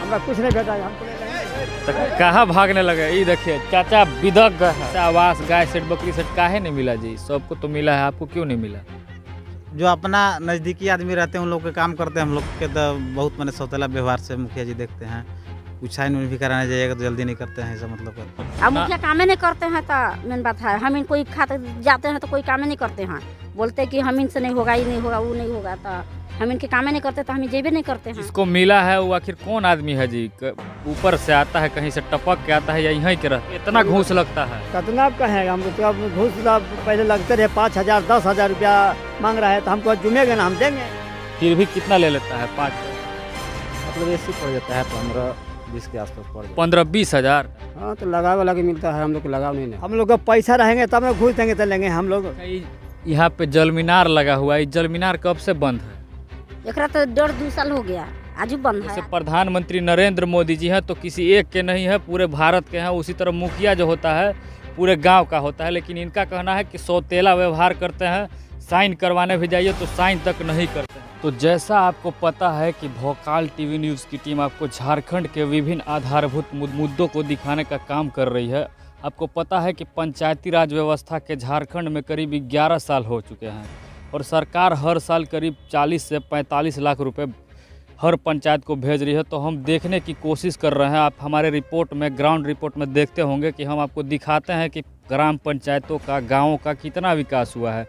हमरा कुछ नहीं भेटा हम तो, तो कहा भागने लगे ये देखिए चाचा विदक गए अच्छा, आवास गाय सेट बकरी सेट काहे नहीं मिला जी सबको तो मिला है आपको क्यों नहीं मिला जो अपना नज़दीकी आदमी रहते हैं उन लोग के काम करते हैं हम लोग के तो बहुत मैंने सौतेला व्यवहार से मुखिया जी देखते हैं कुछ में भी कराना जाइएगा तो जल्दी नहीं करते हैं ऐसा मतलब अब मुखिया काम नहीं करते हैं तो मेन बात है हम कोई खाते जाते हैं तो कोई काम नहीं करते हैं बोलते कि हम इनसे नहीं होगा ये नहीं होगा वो नहीं होगा तो हम इनके कामें नहीं करते तो हम जेबे नहीं करते हैं इसको मिला है वो आखिर कौन आदमी है जी ऊपर से आता है कहीं से टपक के आता है या यहीं के रहते इतना घूस लगता है कितना कहेंगे हम तो अब घूस पहले लगते रहे पाँच हजार दस हजार रुपया मांग रहा है तो हमको जुमेगे ना हम देंगे फिर भी कितना ले लेता है पाँच मतलब ऐसे पड़ जाता है पंद्रह बीस के आसपास पड़ पंद्रह बीस हजार हाँ तो लगाव लगे मिलता है हम लोग को लगाव नहीं हम लोग का पैसा रहेंगे तब घूस देंगे तो लेंगे हम लोग यहाँ पे जल मीनार लगा हुआ है जल मीनार कब से बंद है एक तो डेढ़ दो साल हो गया आज बंद है प्रधानमंत्री नरेंद्र मोदी जी हैं तो किसी एक के नहीं है पूरे भारत के हैं उसी तरह मुखिया जो होता है पूरे गांव का होता है लेकिन इनका कहना है कि सौतेला व्यवहार करते हैं साइन करवाने भी जाइए तो साइन तक नहीं करते तो जैसा आपको पता है कि भोकाल टीवी न्यूज़ की टीम आपको झारखंड के विभिन्न आधारभूत मुद्दों को दिखाने का काम कर रही है आपको पता है कि पंचायती राज व्यवस्था के झारखंड में करीब ग्यारह साल हो चुके हैं और सरकार हर साल करीब 40 से 45 लाख रुपए हर पंचायत को भेज रही है तो हम देखने की कोशिश कर रहे हैं आप हमारे रिपोर्ट में ग्राउंड रिपोर्ट में देखते होंगे कि हम आपको दिखाते हैं कि ग्राम पंचायतों का गांवों का कितना विकास हुआ है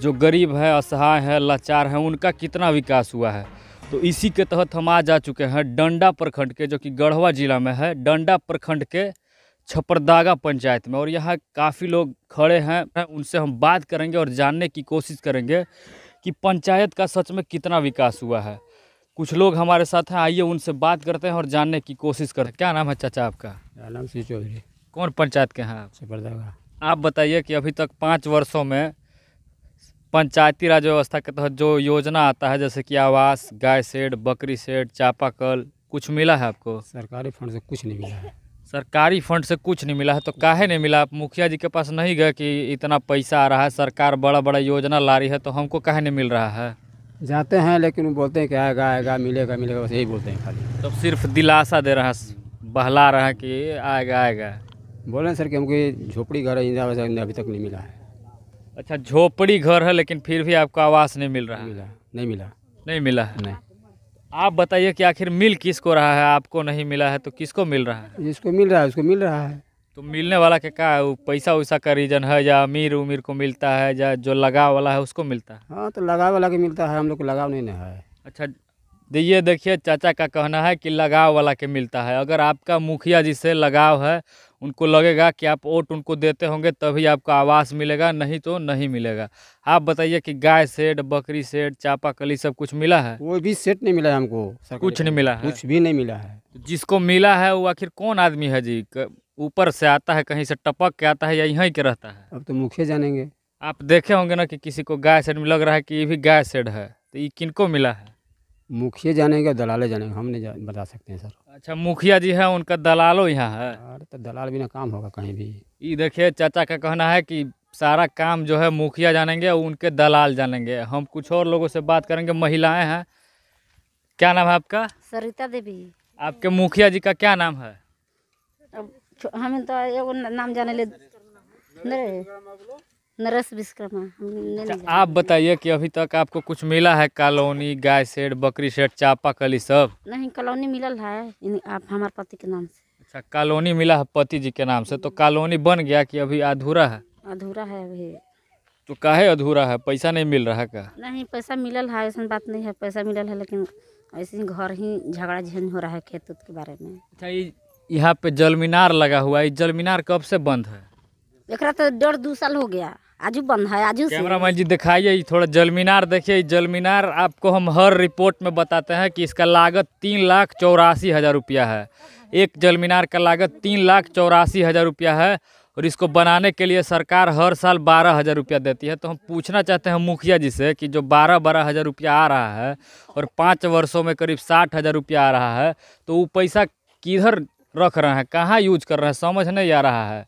जो गरीब है असहाय है लाचार है उनका कितना विकास हुआ है तो इसी के तहत हम आ जा चुके हैं डंडा प्रखंड के जो कि गढ़वा जिला में है डंडा प्रखंड के छपरदागा पंचायत में और यहाँ काफ़ी लोग खड़े हैं उनसे हम बात करेंगे और जानने की कोशिश करेंगे कि पंचायत का सच में कितना विकास हुआ है कुछ लोग हमारे साथ हैं आइए उनसे बात करते हैं और जानने की कोशिश करते हैं क्या नाम है चाचा आपका नाम श्री चौधरी कौन पंचायत के हैं आप छपरदागा आप बताइए कि अभी तक पाँच वर्षों में पंचायती राज व्यवस्था के तहत जो योजना आता है जैसे कि आवास गाय सेड बकरी सेड चापाकल कुछ मिला है आपको सरकारी फंड से कुछ नहीं मिला है सरकारी फंड से कुछ नहीं मिला है तो काहे नहीं मिला मुखिया जी के पास नहीं गए कि इतना पैसा आ रहा है सरकार बड़ा बड़ा योजना ला रही है तो हमको काहे नहीं मिल रहा है जाते हैं लेकिन बोलते हैं कि आएगा आएगा मिलेगा मिलेगा बस यही बोलते हैं खाली तो सिर्फ दिलासा दे रहा है बहला रहा है कि आएगा आएगा बोले सर कि हमको झोपड़ी घर है अभी तक नहीं मिला है अच्छा झोपड़ी घर है लेकिन फिर भी आपको आवास नहीं मिल रहा मिला नहीं मिला नहीं मिला है नहीं आप बताइए कि आखिर मिल किसको रहा है आपको नहीं मिला है तो किसको मिल रहा है जिसको मिल रहा है उसको मिल रहा है तो मिलने वाला के क्या पैसा वैसा का रीजन है या अमीर उमीर को मिलता है या जो लगाव वाला है उसको मिलता है हाँ तो लगाव वाला के मिलता है हम लोग को लगाव नहीं ना है अच्छा देखिए देखिए चाचा का कहना है कि लगाव वाला के मिलता है अगर आपका मुखिया जिसे लगाव है उनको लगेगा कि आप वोट उनको देते होंगे तभी आपको आवास मिलेगा नहीं तो नहीं मिलेगा आप बताइए कि गाय सेट बकरी सेट चापाकली सब कुछ मिला है वो भी सेट नहीं मिला है हमको कुछ नहीं मिला है कुछ भी नहीं मिला है तो जिसको मिला है वो आखिर कौन आदमी है जी ऊपर से आता है कहीं से टपक के आता है या यहीं के रहता है अब तो मुखे जानेंगे आप देखे होंगे ना कि किसी को गाय सेट में लग रहा है कि ये भी गाय सेट है तो ये किनको मिला है मुखिया जानेगा दलाले जानेगा हम नहीं बता सकते हैं सर अच्छा मुखिया जी है उनका दलालो यहाँ है अरे तो दलाल बिना काम होगा कहीं भी ये देखिए चाचा का कहना है कि सारा काम जो है मुखिया जानेंगे और उनके दलाल जानेंगे हम कुछ और लोगों से बात करेंगे महिलाएं हैं क्या नाम है आपका सरिता देवी आपके मुखिया जी का क्या नाम है हम तो नाम जाने ले नरस विश्वकर्मा अच्छा, आप बताइए कि अभी तक आपको कुछ मिला है कॉलोनी गाय सेठ बकरी सेठ कली सब नहीं कॉलोनी मिलल है आप हमारे पति के नाम से अच्छा कॉलोनी मिला है पति जी के नाम से तो कॉलोनी बन गया कि अभी अधूरा है अधूरा है अभी तो काहे अधूरा है पैसा नहीं मिल रहा का नहीं पैसा मिलल है ऐसा बात नहीं है पैसा मिलल है लेकिन ऐसे ही घर ही झगड़ा झंझ हो रहा है खेत के बारे में अच्छा यहाँ पे जलमीनार लगा हुआ है जलमीनार कब से बंद है एक तो डेढ़ दो साल हो गया आजू बंद है आजू मैन जी दिखाइए थोड़ा जलमीनार देखिए जलमीनार आपको हम हर रिपोर्ट में बताते हैं कि इसका लागत तीन लाख चौरासी हज़ार रुपया है एक जलमीनार का लागत तीन लाख चौरासी हज़ार रुपया है और इसको बनाने के लिए सरकार हर साल बारह हज़ार रुपया देती है तो हम पूछना चाहते हैं मुखिया जी से कि जो बारह बारह हज़ार रुपया आ रहा है और पाँच वर्षों में करीब साठ हज़ार रुपया आ रहा है तो वो पैसा किधर रख रहे हैं कहाँ यूज कर रहे हैं समझ नहीं आ रहा है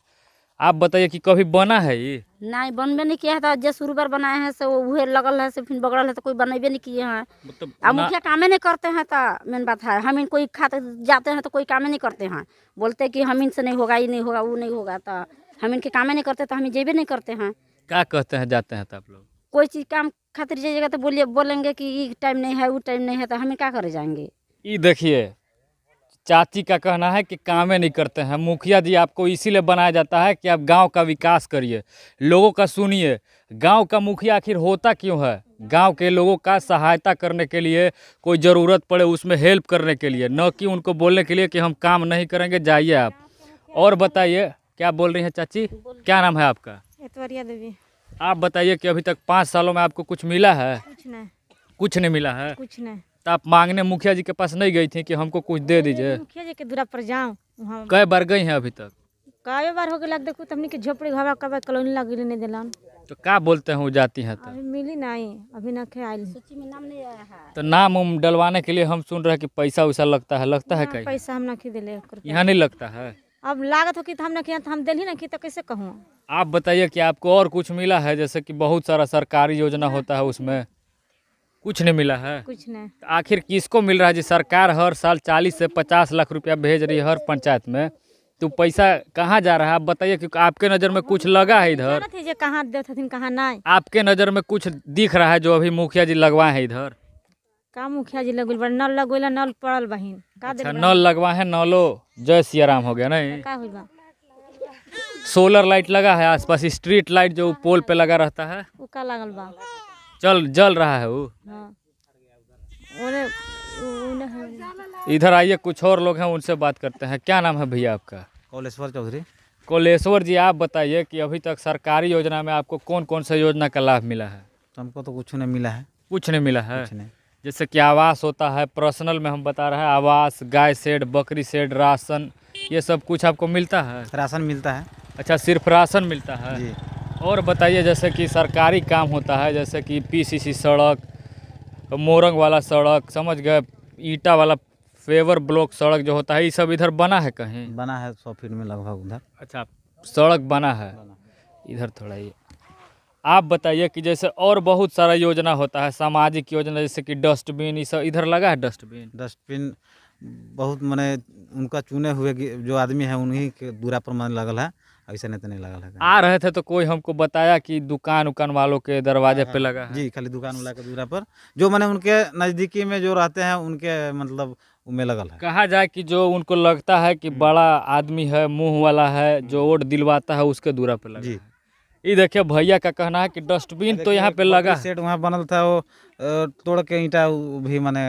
आप बताइए कि कभी बना है ये नहीं बनबे नहीं किया है तो जो शुरू बार बनाए हैं सो वह लगल है से फिर बगड़ल है तो कोई बनेबे नहीं किए हैं मतलब अब मुखिया कामे नहीं करते हैं तो मेन बात है हम इन कोई खाते तो जाते हैं तो कोई कामे नहीं करते हैं बोलते कि हम इनसे नहीं होगा ये नहीं होगा वो नहीं होगा तो हम इनके कामे नहीं करते तो हम जेबे नहीं करते हैं क्या कहते हैं जाते हैं तो आप लोग कोई चीज़ काम खातिर जाइएगा तो बोलिए बोलेंगे कि ये टाइम नहीं है वो टाइम नहीं है तो हम क्या करे जाएंगे ये देखिए चाची का कहना है कि कामें नहीं करते हैं मुखिया जी आपको इसीलिए बनाया जाता है कि आप गांव का विकास करिए लोगों का सुनिए गांव का मुखिया आखिर होता क्यों है गांव के लोगों का सहायता करने के लिए कोई ज़रूरत पड़े उसमें हेल्प करने के लिए न कि उनको बोलने के लिए कि हम काम नहीं करेंगे जाइए आप और बताइए क्या बोल रही हैं चाची क्या नाम है आपका देवी आप बताइए कि अभी तक पाँच सालों में आपको कुछ मिला है कुछ नहीं कुछ नहीं मिला है कुछ नहीं आप मांगने मुखिया जी के पास नहीं गई थी कि हमको कुछ दे दीजिए मुखिया जी के दूरा पर जाऊँ कई बार गई हैं अभी तक कई बार हो गए देखो तमनी के झोपड़ी घर कब कॉलोनी लग नहीं दिलान तो क्या बोलते हैं वो जाती हैं तो मिली नहीं अभी ना के आई सूची में नाम नहीं आया है तो नाम उम डलवाने के लिए हम सुन रहे हैं कि पैसा वैसा लगता है लगता है कहीं पैसा हम ना खी दिले यहाँ नहीं लगता है अब लागत हो कि हम ना किया तो हम दिल्ली ना की तो कैसे कहूँ आप बताइए कि आपको और कुछ मिला है जैसे कि बहुत सारा सरकारी योजना होता है उसमें कुछ नहीं मिला है कुछ नहीं तो आखिर किसको मिल रहा है जी सरकार हर साल चालीस से पचास लाख रुपया भेज रही है हर पंचायत में तो पैसा कहाँ जा रहा है आप बताइए क्योंकि आपके नज़र में कुछ लगा है इधर कहाँ कहाँ ना आपके नज़र में कुछ दिख रहा है जो अभी मुखिया जी लगवाए हैं इधर का मुखिया जी लगे बड़ नल लगे नल पड़ल बहन अच्छा, नल लगवा है नलो जय सिया राम हो गया नहीं सोलर लाइट लगा है आसपास स्ट्रीट लाइट जो पोल पे लगा रहता है वो का लगल बा चल जल रहा है वो हाँ। इधर आइए कुछ और लोग हैं उनसे बात करते हैं क्या नाम है भैया आपका कोलेश्वर चौधरी कोलेश्वर जी आप बताइए कि अभी तक सरकारी योजना में आपको कौन कौन सा योजना का लाभ मिला है तो हमको तो कुछ नहीं मिला है कुछ नहीं मिला है नहीं। जैसे कि आवास होता है पर्सनल में हम बता रहे हैं आवास गाय सेड बकरी सेड राशन ये सब कुछ आपको मिलता है राशन मिलता है अच्छा सिर्फ राशन मिलता है और बताइए जैसे कि सरकारी काम होता है जैसे कि पीसीसी सड़क मोरंग वाला सड़क समझ गए ईटा वाला फेवर ब्लॉक सड़क जो होता है ये सब इधर बना है कहीं बना है सौ फीट में लगभग उधर अच्छा सड़क बना है इधर थोड़ा ये आप बताइए कि जैसे और बहुत सारा योजना होता है सामाजिक योजना जैसे कि डस्टबिन ये सब इधर लगा है डस्टबिन डस्टबिन बहुत मैंने उनका चुने हुए जो आदमी है उन्हीं के दूरा पर मैंने लगल है ऐसा नहीं तो नहीं लगा लगा आ रहे थे तो कोई हमको बताया कि दुकान उकान वालों के दरवाजे हाँ, पे हाँ। लगा है। जी खाली दुकान वाला के दूरा पर जो मैंने उनके नज़दीकी में जो रहते हैं उनके मतलब में लगल है कहा जाए कि जो उनको लगता है कि हम्म। बड़ा आदमी है मुंह वाला है हम्म। जो वोट दिलवाता है उसके दूरा पे लगा जी ये देखिये भैया का कहना है कि डस्टबिन तो यहाँ पे लगा सेट वहाँ बनल था वो तोड़ के ईटा भी मैंने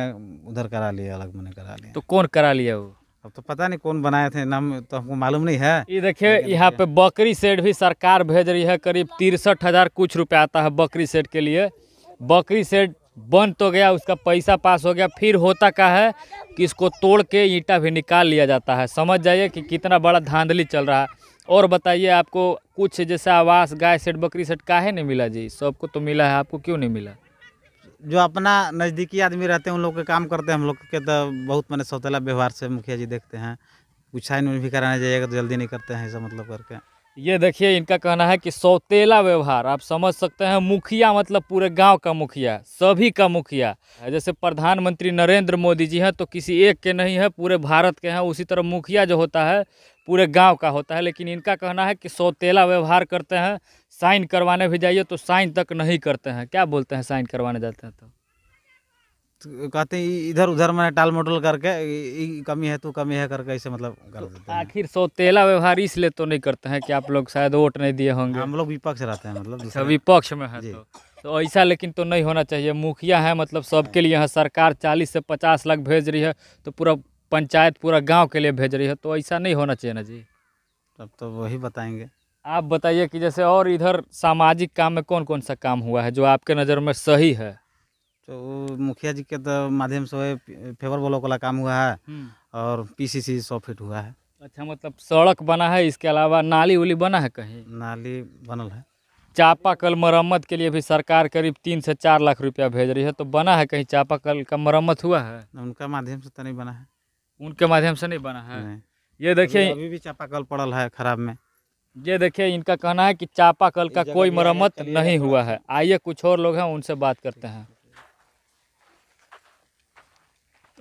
उधर करा लिया अलग मैंने करा लिया तो कौन करा लिया वो अब तो पता नहीं कौन बनाए थे नाम तो हमको मालूम नहीं है ये देखिए यहाँ पे बकरी सेट भी सरकार भेज रही है करीब तिरसठ हज़ार कुछ रुपया आता है बकरी सेट के लिए बकरी सेट बंद तो गया उसका पैसा पास हो गया फिर होता का है कि इसको तोड़ के ईंटा भी निकाल लिया जाता है समझ जाइए कि कितना बड़ा धांधली चल रहा है और बताइए आपको कुछ जैसा आवास गाय सेट बकरी सेट काहे नहीं मिला जी सबको तो मिला है आपको क्यों नहीं मिला जो अपना नज़दीकी आदमी रहते हैं उन लोग के काम करते हैं हम लोग के तो बहुत मैंने सौतेला व्यवहार से मुखिया जी देखते हैं कुछ में भी कराना जाइएगा तो जल्दी नहीं करते हैं ऐसा मतलब करके ये देखिए इनका कहना है कि सौतेला व्यवहार आप समझ सकते हैं मुखिया मतलब पूरे गांव का मुखिया सभी का मुखिया जैसे प्रधानमंत्री नरेंद्र मोदी जी हैं तो किसी एक के नहीं है पूरे भारत के हैं उसी तरह मुखिया जो होता है पूरे गांव का होता है लेकिन इनका कहना है कि सौतेला व्यवहार करते हैं साइन करवाने भी जाइए तो साइन तक नहीं करते हैं क्या बोलते हैं साइन करवाने जाते हैं तो, तो कहते हैं इधर उधर मैंने टाल मोटल करके कमी है तो कमी है करके ऐसे मतलब तो कर आखिर सौतेला व्यवहार इसलिए तो नहीं करते हैं कि आप लोग शायद वोट नहीं दिए होंगे हम लोग विपक्ष रहते हैं मतलब अच्छा, विपक्ष में है तो तो ऐसा लेकिन तो नहीं होना चाहिए मुखिया है मतलब सबके लिए सरकार चालीस से पचास लाख भेज रही है तो पूरा पंचायत पूरा गांव के लिए भेज रही है तो ऐसा नहीं होना चाहिए ना जी तब तो वही बताएंगे आप बताइए कि जैसे और इधर सामाजिक काम में कौन कौन सा काम हुआ है जो आपके नज़र में सही है तो मुखिया जी के तो माध्यम से फेवर ब्लॉक वाला काम हुआ है हम्म। और सी सौ फीट हुआ है अच्छा मतलब सड़क बना है इसके अलावा नाली उली बना है कहीं नाली बनल है चापा कल मरम्मत के लिए भी सरकार करीब तीन से चार लाख रुपया भेज रही है तो बना है कहीं चापा कल का मरम्मत हुआ है उनका माध्यम से तो नहीं बना है उनके माध्यम से नहीं बना है नहीं। ये देखिए अभी भी चापाकल पड़ल है खराब में ये देखिए इनका कहना है कि चापाकल का कोई मरम्मत नहीं हुआ है आइए कुछ और लोग हैं उनसे बात करते हैं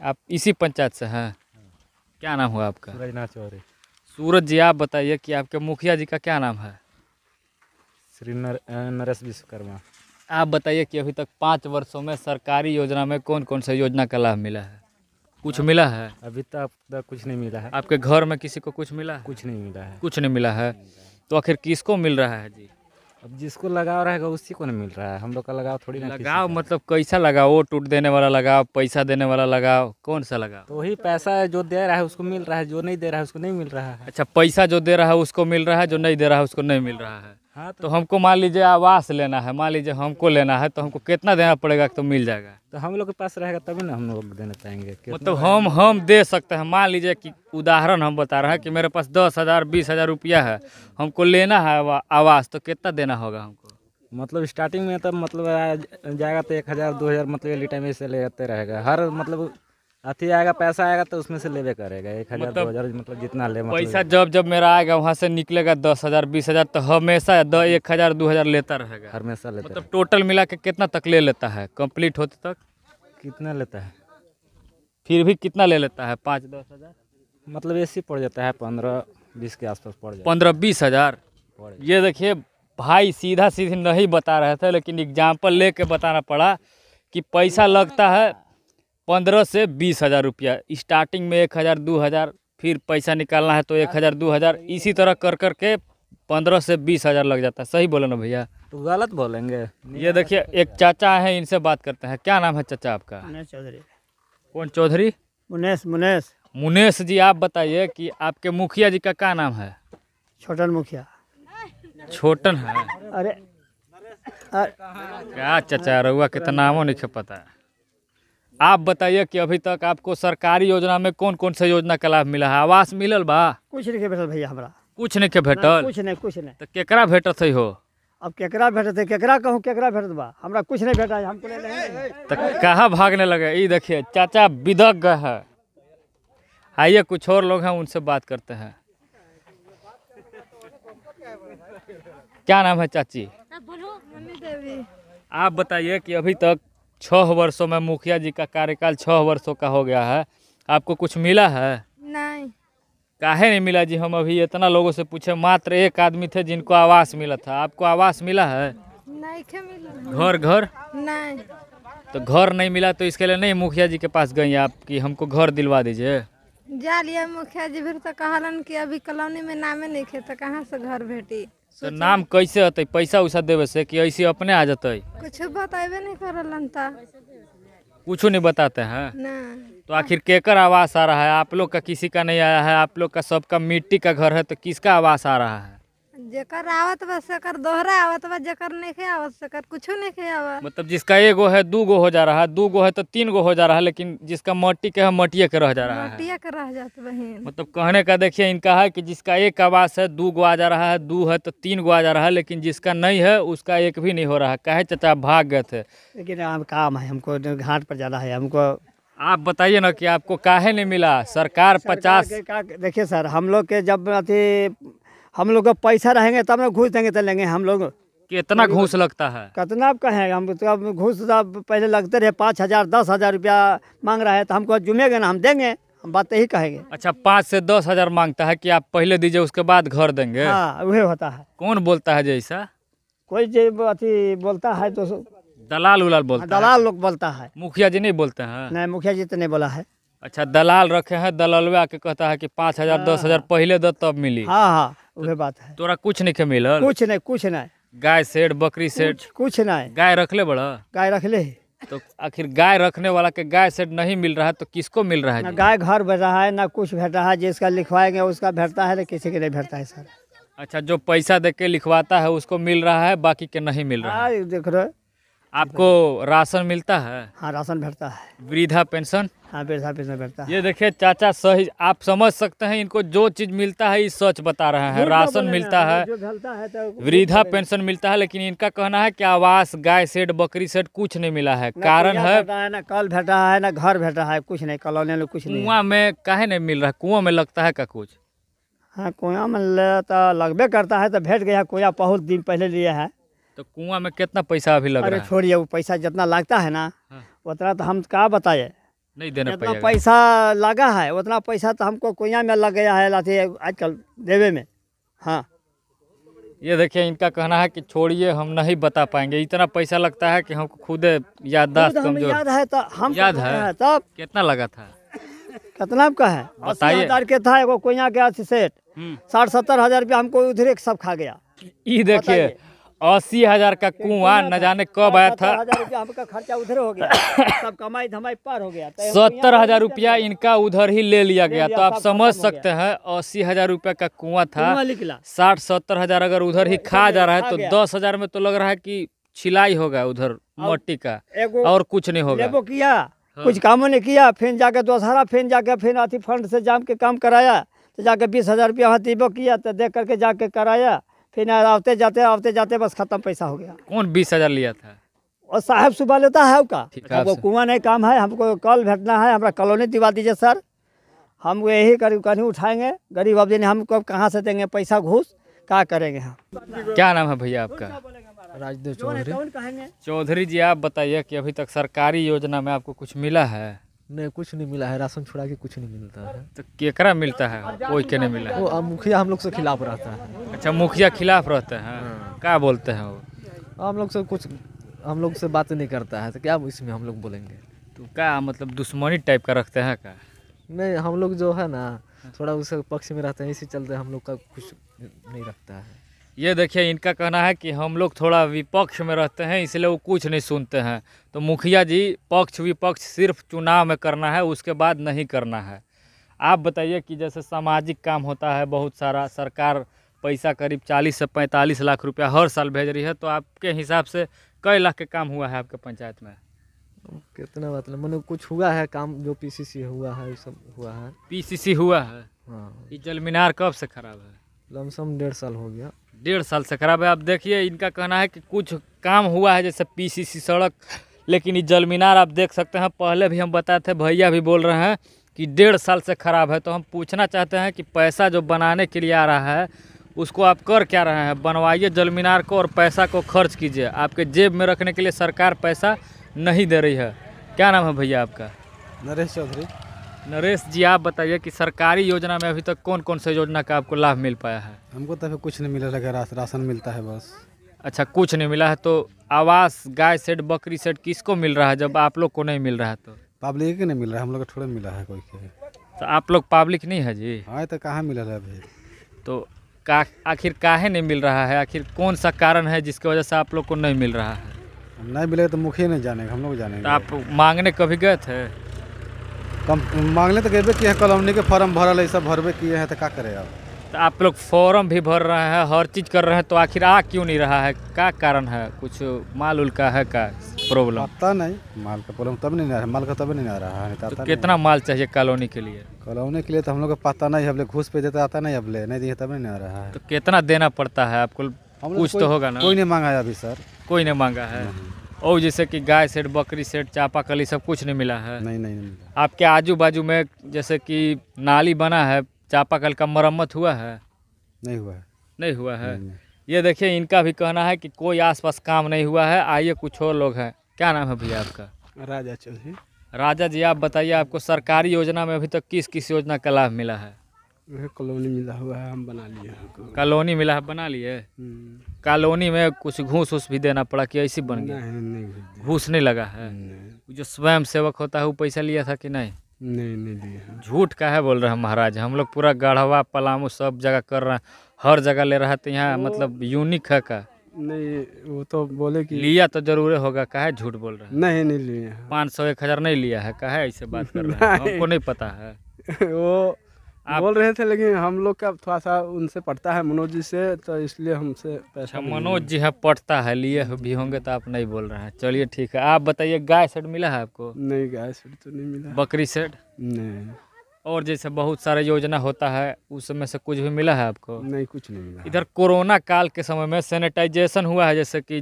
आप इसी पंचायत से हैं क्या नाम हुआ आपका सूरजनाथ चौधरी सूरज जी आप बताइए कि आपके मुखिया जी का क्या नाम है श्री नर, नरेश विश्वकर्मा आप बताइए कि अभी तक पाँच वर्षों में सरकारी योजना में कौन कौन सा योजना का लाभ मिला है कुछ मिला है अभी तक तो कुछ नहीं मिला है आपके घर में किसी को कुछ मिला है कुछ नहीं मिला है कुछ नहीं मिला है तो आखिर किसको मिल रहा है जी अब जिसको लगाव रहेगा उसी को नहीं मिल रहा है हम लोग का लगाव थोड़ी ना लगाव मतलब कैसा लगाव वो टूट देने वाला लगाव पैसा देने वाला लगाव कौन सा लगाव तो वही पैसा जो दे रहा है उसको मिल रहा है जो नहीं दे रहा है उसको नहीं मिल रहा है अच्छा पैसा जो दे रहा है उसको मिल रहा है जो नहीं दे रहा है उसको नहीं मिल रहा है हाँ तो, तो, हमको मान लीजिए आवास लेना है मान लीजिए हमको लेना है तो हमको कितना देना पड़ेगा तो मिल जाएगा तो हम लोग के पास रहेगा तभी ना हम लोग देना चाहेंगे मतलब हम हम दे सकते हैं मान लीजिए कि उदाहरण हम बता रहे हैं कि मेरे पास दस हज़ार बीस हज़ार रुपया है हमको लेना है आवास तो कितना देना होगा हमको मतलब स्टार्टिंग में तो मतलब जाएगा तो एक हज़ार दो हज़ार मतलब टाइम ऐसे लेते रहेगा हर मतलब अथी आएगा पैसा आएगा तो उसमें से लेवे करेगा एक हजार मतलब, दो हजार मतलब जितना ले मतलब पैसा जब जब मेरा आएगा वहाँ से निकलेगा दस हजार बीस हजार तो हमेशा एक हजार दो हजार लेता रहेगा हमेशा लेता मतलब टोटल मिला के कितना तक ले लेता है कंप्लीट होते तक कितना लेता है फिर भी कितना ले लेता है पाँच दस हजार मतलब सी पड़ जाता है पंद्रह बीस के आसपास पड़ जाता पंद्रह बीस हजार ये देखिए भाई सीधा सीधे नहीं बता रहे थे लेकिन एग्जाम्पल ले बताना पड़ा कि पैसा लगता है पंद्रह से बीस हज़ार रुपया स्टार्टिंग में एक हज़ार दो हज़ार फिर पैसा निकालना है तो एक हज़ार दो हज़ार इसी तरह कर कर के पंद्रह से बीस हज़ार लग जाता है सही बोले ना भैया तो गलत बोलेंगे ये देखिए एक चाचा है इनसे बात करते हैं क्या नाम है चाचा आपका चौधरी कौन चौधरी मुनेश मुनेश मुनेश जी आप बताइए कि आपके मुखिया जी का क्या नाम है छोटन मुखिया छोटन है अरे क्या चाचा रुआ कितना नामों नहीं पता है आप बताइए कि अभी तक आपको सरकारी योजना में कौन कौन सा योजना का लाभ मिला है आवास मिलल बा कुछ नहीं भेटल भैया हमारा कुछ नहीं के भेटल कुछ नहीं कुछ नहीं तो केकरा भेटत है हो अब केकरा भेटत है केकरा कहूँ केकरा भेटत बा हमारा कुछ नहीं भेटा है हम तो कहाँ भागने लगे ये देखिए चाचा बिदक गए है आइए कुछ और लोग हैं उनसे बात करते हैं क्या नाम है चाची हाँ, आप बताइए कि अभी तक छः वर्षों में मुखिया जी का कार्यकाल छः वर्षों का हो गया है आपको कुछ मिला है नहीं काहे नहीं मिला जी हम अभी इतना लोगों से पूछे मात्र एक आदमी थे जिनको आवास मिला था आपको आवास मिला है नहीं मिला घर घर नहीं तो घर नहीं मिला तो इसके लिए नहीं मुखिया जी के पास गई आप कि हमको घर दिलवा दीजिए जा लिया मुखिया जी फिर तो कहा कि अभी कॉलोनी में नामे नहीं खे तो कहाँ से घर भेटी तो नाम कैसे होते पैसा उसा देवे से कि ऐसे अपने आ जाते कुछ बताबे नहीं कर कुछ नहीं बताते हैं हाँ? तो आखिर केकर आवास आ रहा है आप लोग का किसी का नहीं आया है आप लोग का सबका मिट्टी का घर है तो किसका आवास आ रहा है जेकर आवत बा सेकर दोहरा आवत बा जेकर नहीं आवत सेकर कुछ नहीं आवत मतलब जिसका एगो है दो गो हो जा रहा है दो गो है तो तीन गो हो जा रहा है लेकिन जिसका मट्टी के है मटिए के रह जा रहा है मटिए के रह जाते बहन मतलब कहने का देखिए इनका है कि जिसका एक आवास है दो गो आ जा रहा है दो है तो तीन गो आ जा रहा है लेकिन जिसका नहीं है उसका एक भी नहीं हो रहा है काहे चाचा भाग गए थे लेकिन काम है हमको घाट पर जाना है हमको आप बताइए ना कि आपको काहे नहीं मिला सरकार पचास देखिए सर हम लोग के जब अथी हम लोग का पैसा रहेंगे तब ना घूस देंगे तो लेंगे हम लोग कितना घूस लगता है कितना आप कहें हम तो घूस तो पहले लगते रहे पाँच हज़ार दस हज़ार रुपया मांग रहा है तो हमको जुमेगा ना हम देंगे हम बात यही कहेंगे अच्छा पाँच से दस हज़ार मांगता है कि आप पहले दीजिए उसके बाद घर देंगे हाँ वही होता है कौन बोलता है जैसा कोई जो अथी बोलता है तो दलाल उलाल बोलता हाँ, दलाल लोग बोलता है मुखिया जी नहीं बोलते हैं नहीं मुखिया जी तो नहीं बोला है अच्छा दलाल रखे हैं दलाल के कहता है कि पाँच हजार दस हजार हाँ। पहले दो तब मिली हाँ हाँ वह तो बात है तोरा कुछ नहीं के कुछ नहीं कुछ नहीं गाय सेठ बकरी सेठ कुछ नहीं गाय रखले बड़ा गाय रखले तो आखिर गाय रखने वाला के गाय सेट नहीं मिल रहा है तो किसको मिल रहा है ना गाय घर भर रहा है ना कुछ बैठ रहा है जिसका लिखवाएंगे उसका भरता है ना किसी के नहीं भरता है सर अच्छा जो पैसा दे के लिखवाता है उसको मिल रहा है बाकी के नहीं मिल रहा है हाँ, देख रहे आपको राशन मिलता है हाँ राशन भरता है वृद्धा पेंशन हाँ वृद्धा पेंशन भरता है ये देखिए चाचा सही आप समझ सकते हैं इनको जो चीज़ मिलता है ये सच बता रहे हैं राशन मिलता है तो वृद्धा पेंशन मिलता है लेकिन इनका कहना है कि आवास गाय सेट बकरी सेट कुछ नहीं मिला है कारण है न कल भेट रहा है न घर भेट रहा है कुछ नहीं कल में कुछ कुआ में कहे नहीं मिल रहा है कुआ में लगता है का कुछ हाँ कुआ में लगबे करता है तो भेट गया कुआ बहुत दिन पहले लिया है तो कुआं में कितना पैसा अभी लग अरे छोड़िए वो पैसा जितना लगता है ना हाँ। उतना तो हम कहा बताए नहीं देना जितना पैसा लगा है उतना पैसा तो हमको कुआ में लग गया है लाठी आजकल देवे में हाँ ये देखिए इनका कहना है कि छोड़िए हम नहीं बता पाएंगे इतना पैसा लगता है कि हमको खुद याददाश्त कमजोर याद है तो हम याद है तब कितना लगा था कितना का है अस्सी हजार के था एगो कोइया के सेट हम्म। साठ सत्तर हजार रुपया हमको उधर सब खा गया ये देखिए अस्सी हजार का कुआ न जाने कब आया था आपका खर्चा उधर हो गया सब कमाई धमाई पार हो गया तो सत्तर हजार रुपया इनका उधर ही ले लिया गया तो आप समझ सकते हैं अस्सी हजार रुपया का कुआ था साठ सत्तर हजार अगर उधर ही खा जा रहा है तो दस हजार में तो लग रहा है की छिलाई होगा उधर मट्टी का और कुछ नहीं होगा किया हाँ। कुछ कामों ने किया फिर जाके दोसरा फिर जाके फिर अति फंड से जाम के काम कराया तो जाके बीस हजार रुपया वहाँ किया तो देख करके जाके कराया फिर आते जाते आते जाते बस खत्म पैसा हो गया कौन बीस हजार लिया था और साहब सुबह लेता है आपका वो कुआ नहीं काम है हमको कल भेजना है हमारा कॉलोनी दिवा दीजिए सर हम यही करीब कहीं उठाएंगे गरीब अब हमको कहाँ से देंगे पैसा घूस क्या करेंगे हम क्या नाम है भैया आपका राजदेव चौधरी चौधरी जी आप बताइए कि अभी तक सरकारी योजना में आपको कुछ मिला है नहीं कुछ नहीं मिला है राशन छुड़ा के कुछ नहीं मिलता है तो केकरा मिलता है कोई के नहीं मिला है वो मुखिया हम लोग से खिलाफ रहता है अच्छा मुखिया खिलाफ रहता है हाँ। हाँ। क्या बोलते हैं वो हम लोग से कुछ हम लोग से बात नहीं करता है तो क्या इसमें हम लोग बोलेंगे तो क्या मतलब दुश्मनी टाइप का रखते हैं क्या नहीं हम लोग जो है ना हाँ। थोड़ा उस पक्ष में रहते हैं इसी चलते हम लोग का कुछ नहीं रखता है ये देखिए इनका कहना है कि हम लोग थोड़ा विपक्ष में रहते हैं इसलिए वो कुछ नहीं सुनते हैं तो मुखिया जी पक्ष विपक्ष सिर्फ चुनाव में करना है उसके बाद नहीं करना है आप बताइए कि जैसे सामाजिक काम होता है बहुत सारा सरकार पैसा करीब चालीस से पैंतालीस लाख रुपया हर साल भेज रही है तो आपके हिसाब से कई लाख के काम हुआ है आपके पंचायत में कितना बात मतलब, मैंने कुछ हुआ है काम जो पी हुआ है सब हुआ है पी हुआ है हाँ। ये जलमीनार कब से खराब है लमसम डेढ़ साल हो गया डेढ़ साल से खराब है आप देखिए इनका कहना है कि कुछ काम हुआ है जैसे पीसीसी सड़क लेकिन ये जलमीनार आप देख सकते हैं पहले भी हम बताए थे भैया भी बोल रहे हैं कि डेढ़ साल से ख़राब है तो हम पूछना चाहते हैं कि पैसा जो बनाने के लिए आ रहा है उसको आप कर क्या रहे हैं बनवाइए जलमीनार को और पैसा को खर्च कीजिए आपके जेब में रखने के लिए सरकार पैसा नहीं दे रही है क्या नाम है भैया आपका नरेश चौधरी नरेश जी आप बताइए कि सरकारी योजना में अभी तक कौन कौन सा योजना का आपको लाभ मिल पाया है हमको तो अभी कुछ नहीं मिला लगा राशन मिलता है बस अच्छा कुछ नहीं मिला है तो आवास गाय सेट बकरी सेट किसको मिल रहा है जब आप लोग को नहीं मिल रहा है तो पब्लिक नहीं मिल रहा है हम लोग को थोड़ा मिला है कोई तो आप लोग पब्लिक नहीं है जी हाँ तो कहाँ मिला है अभी तो का आखिर काहे नहीं मिल रहा है आखिर कौन सा कारण है जिसकी वजह से आप लोग को नहीं मिल रहा है नहीं मिलेगा तो मुखिया नहीं जाने हम लोग जाने तो आप मांगने कभी गए थे कम मांगने तो गेबे किए कॉलोनी के फॉर्म भरल है सब भरबे किए हैं तो क्या करे अब तो आप लोग फॉर्म भी भर रहे हैं हर चीज़ कर रहे हैं तो आखिर आ क्यों नहीं रहा है क्या कारण है कुछ माल उल का है का प्रॉब्लम पता नहीं माल का प्रॉब्लम तब नहीं आ रहा माल का तब नहीं आ रहा है तो कितना माल चाहिए कॉलोनी के लिए कॉलोनी के लिए तो हम लोग को पता नहीं हमले घूस पे देता आता नहीं अबले नहीं दिए तब नहीं आ रहा है तो कितना देना पड़ता है आपको कुछ तो होगा ना कोई नहीं मांगा है अभी सर कोई नहीं मांगा है और जैसे कि गाय सेट बकरी सेट चापाकली सब कुछ नहीं मिला है नहीं नहीं, नहीं मिला आपके आजू बाजू में जैसे कि नाली बना है चापाकल का मरम्मत हुआ है नहीं हुआ है नहीं हुआ है ये देखिए इनका भी कहना है कि कोई आसपास काम नहीं हुआ है आइए कुछ और लोग हैं क्या नाम है भैया आपका राजा चौधरी राजा जी आप बताइए आपको सरकारी योजना में अभी तक किस किस योजना का लाभ मिला है कॉलोनी मिला हुआ है हम बना लिए कॉलोनी मिला है बना लिए हम्म। कॉलोनी में कुछ घूस उस भी देना पड़ा कि ऐसी बन गया घूस नहीं लगा है नहीं। जो स्वयं सेवक होता है वो पैसा लिया था कि नहीं नहीं नहीं दिया झूठ का है बोल रहे हैं महाराज हम लोग पूरा गढ़वा पलामू सब जगह कर रहे हैं हर जगह ले रहे थे तो यहाँ मतलब यूनिक है का नहीं वो तो बोले कि लिया तो जरूर होगा का है झूठ बोल रहा है नहीं नहीं लिया पाँच सौ एक हज़ार नहीं लिया है का है ऐसे बात कर रहा है हमको नहीं पता है वो आप बोल रहे थे लेकिन हम लोग का थोड़ा सा उनसे पढ़ता है मनोज जी से तो इसलिए हमसे अच्छा मनोज जी है पढ़ता है लिए भी होंगे तो आप नहीं बोल रहे हैं चलिए ठीक है आप बताइए गाय सेट मिला है आपको नहीं गाय सेट तो नहीं मिला बकरी सेट नहीं और जैसे बहुत सारे योजना होता है उस समय से कुछ भी मिला है आपको नहीं कुछ नहीं मिला इधर कोरोना काल के समय में सैनिटाइजेशन हुआ है जैसे कि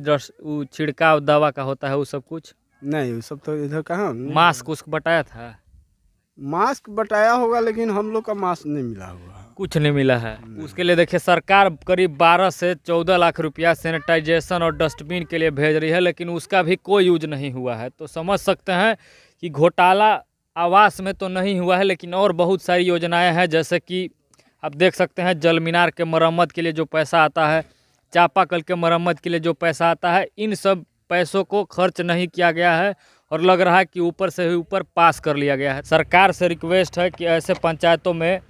छिड़काव दवा का होता है वो सब कुछ नहीं वो सब तो इधर कहा मास्क उस्क बताया था मास्क बटाया होगा लेकिन हम लोग का मास्क नहीं मिला हुआ कुछ नहीं मिला है उसके लिए देखिए सरकार करीब 12 से 14 लाख रुपया सैनिटाइजेशन और डस्टबिन के लिए भेज रही है लेकिन उसका भी कोई यूज नहीं हुआ है तो समझ सकते हैं कि घोटाला आवास में तो नहीं हुआ है लेकिन और बहुत सारी योजनाएं हैं जैसे कि आप देख सकते हैं जल मीनार के मरम्मत के लिए जो पैसा आता है चापाकल के मरम्मत के लिए जो पैसा आता है इन सब पैसों को खर्च नहीं किया गया है और लग रहा है कि ऊपर से ही ऊपर पास कर लिया गया है सरकार से रिक्वेस्ट है कि ऐसे पंचायतों में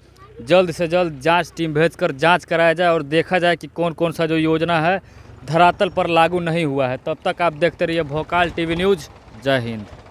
जल्द से जल्द जांच टीम भेजकर जांच कराया जाए और देखा जाए कि कौन कौन सा जो योजना है धरातल पर लागू नहीं हुआ है तब तक आप देखते रहिए भोकाल टीवी न्यूज़ जय हिंद